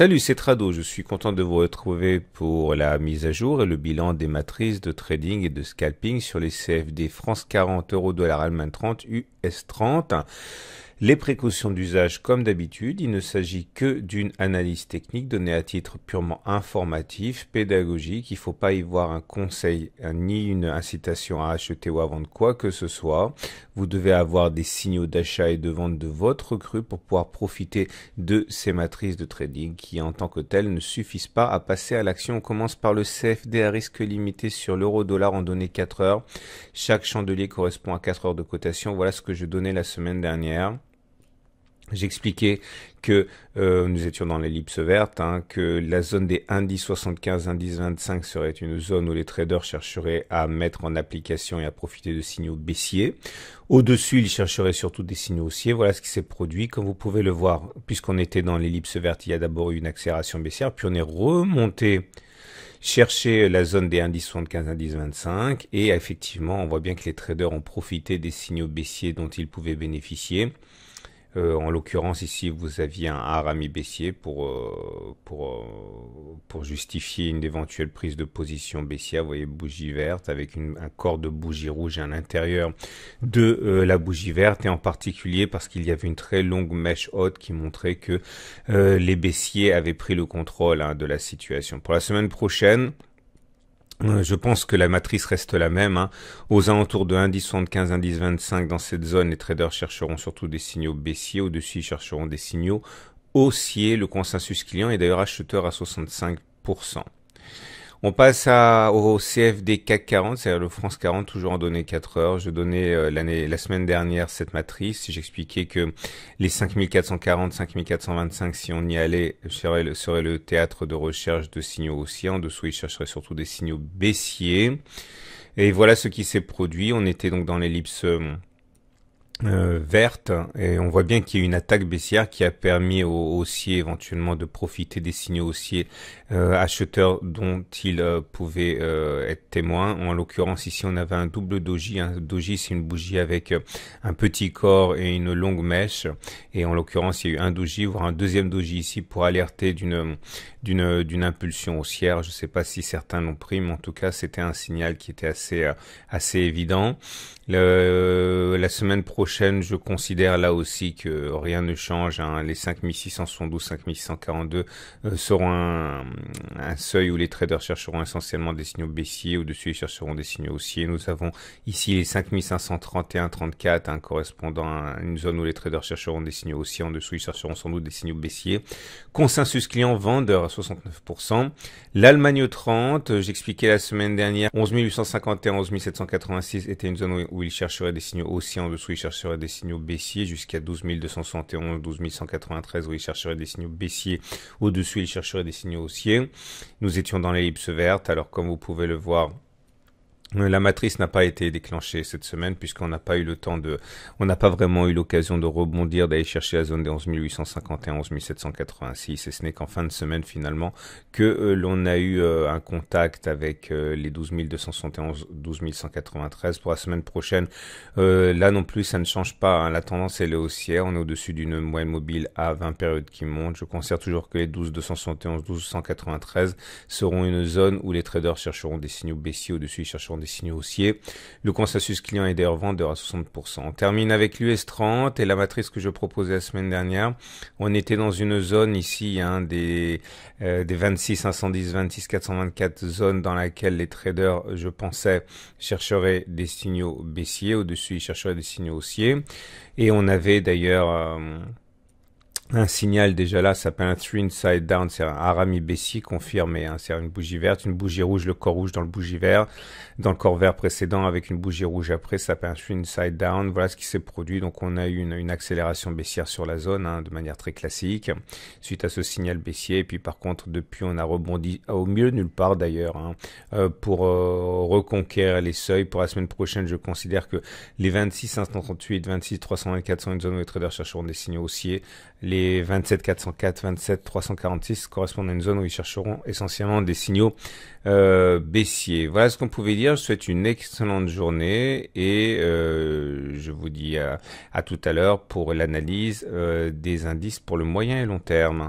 Salut, c'est Trado. Je suis content de vous retrouver pour la mise à jour et le bilan des matrices de trading et de scalping sur les CFD France 40, euros dollar allemand 30, US 30. Les précautions d'usage comme d'habitude, il ne s'agit que d'une analyse technique donnée à titre purement informatif, pédagogique, il ne faut pas y voir un conseil euh, ni une incitation à acheter ou à vendre quoi que ce soit. Vous devez avoir des signaux d'achat et de vente de votre cru pour pouvoir profiter de ces matrices de trading qui en tant que telles ne suffisent pas à passer à l'action. On commence par le CFD à risque limité sur l'euro dollar en données 4 heures. Chaque chandelier correspond à 4 heures de cotation. Voilà ce que je donnais la semaine dernière. J'expliquais que euh, nous étions dans l'ellipse verte, hein, que la zone des indices 75, 25 serait une zone où les traders chercheraient à mettre en application et à profiter de signaux baissiers. Au-dessus, ils chercheraient surtout des signaux haussiers. Voilà ce qui s'est produit. Comme vous pouvez le voir, puisqu'on était dans l'ellipse verte, il y a d'abord eu une accélération baissière, puis on est remonté chercher la zone des indices 75, indices 25, et effectivement, on voit bien que les traders ont profité des signaux baissiers dont ils pouvaient bénéficier. Euh, en l'occurrence, ici, vous aviez un Harami baissier pour, euh, pour, euh, pour justifier une éventuelle prise de position baissière. Vous voyez, bougie verte avec un corps de bougie rouge à l'intérieur de la bougie verte et en particulier parce qu'il y avait une très longue mèche haute qui montrait que les baissiers avaient pris le contrôle hein, de la situation. Pour la semaine prochaine, je pense que la matrice reste la même. Hein. Aux alentours de indice 75, indice 25, dans cette zone, les traders chercheront surtout des signaux baissiers. Au-dessus, ils chercheront des signaux haussiers. Le consensus client est d'ailleurs acheteur à 65%. On passe au CFD CAC 40, c'est-à-dire le France 40, toujours en données 4 heures. Je donnais euh, l'année, la semaine dernière cette matrice. J'expliquais que les 5440, 5425, si on y allait, serait le, serait le théâtre de recherche de signaux haussiers. En dessous, ils chercheraient surtout des signaux baissiers. Et voilà ce qui s'est produit. On était donc dans l'ellipse. Euh, euh, verte et on voit bien qu'il y a une attaque baissière qui a permis aux haussiers éventuellement de profiter des signaux haussiers euh, acheteurs dont ils euh, pouvaient être témoins. En l'occurrence ici on avait un double doji. Un doji c'est une bougie avec un petit corps et une longue mèche et en l'occurrence il y a eu un doji voire un deuxième doji ici pour alerter d'une d'une d'une impulsion haussière. Je ne sais pas si certains l'ont pris mais en tout cas c'était un signal qui était assez assez évident. la semaine prochaine chaîne, je considère là aussi que rien ne change. Hein. Les 5672, 5642 euh, seront un, seuil où les traders chercheront essentiellement des signaux baissiers. Au-dessus, ils chercheront des signaux haussiers. Nous avons ici les 5531, 34 correspondant à une zone où les traders chercheront des signaux haussiers. En dessous, ils chercheront sans doute des signaux baissiers. Consensus client vendeur à 69%. L'Allemagne 30, euh, j'expliquais la semaine dernière, 11 851, 11 était une zone où, où ils chercheraient des signaux haussiers. En dessous, ils chercheraient des signaux baissiers jusqu'à 12 271, 12 193 où il chercherait des signaux baissiers. Au-dessus, il chercherait des signaux haussiers. Nous étions dans l'ellipse verte. Alors, comme vous pouvez le voir, euh, la matrice n'a pas été déclenchée cette semaine puisqu'on n'a pas eu le temps de, on n'a pas vraiment eu l'occasion de rebondir, d'aller chercher la zone des 11 851, 11 et ce n'est qu'en fin de semaine finalement que euh, l'on a eu euh, un contact avec les 12 271, 12 193 pour la semaine prochaine. là non plus, ça ne change pas. Hein. La tendance elle est haussière. On est au-dessus d'une moyenne mobile à 20 périodes qui monte, Je considère toujours que les 12 271, 12 193 seront une zone où les traders chercheront des signaux baissiers au-dessus, chercheront des signaux haussiers. Le consensus client est d'ailleurs vendre à 60%. On termine avec l'US 30 et la matrice que je proposais la semaine dernière. On était dans une zone ici hein, des, euh, des 26 510, 26 424 zones dans laquelle les traders, je pensais, chercheraient des signaux baissiers. Au-dessus, ils chercheraient des signaux haussiers. Et on avait d'ailleurs... Euh, un signal déjà là s'appelle un three inside down, c'est un harami baissier confirmé, hein, c'est une bougie verte, une bougie rouge, le corps rouge dans le bougie vert, dans le corps vert précédent avec une bougie rouge après, ça s'appelle un three inside down, voilà ce qui s'est produit, donc on a eu une, accélération baissière sur la zone hein, de manière très classique, suite à ce signal baissier, et puis par contre depuis on a rebondi euh, au mieux nulle part d'ailleurs, hein. euh, pour euh, reconquérir les seuils, pour la semaine prochaine je considère que les 26 538, 26 324 sont une zone où les traders chercheront des signaux haussiers, les et 27 404, 27 346 correspondent à une zone où ils chercheront essentiellement des signaux euh, baissiers. Voilà ce qu'on pouvait dire. Je souhaite une excellente journée et euh, je vous dis à, tout à l'heure pour l'analyse euh, des indices pour le moyen et long terme.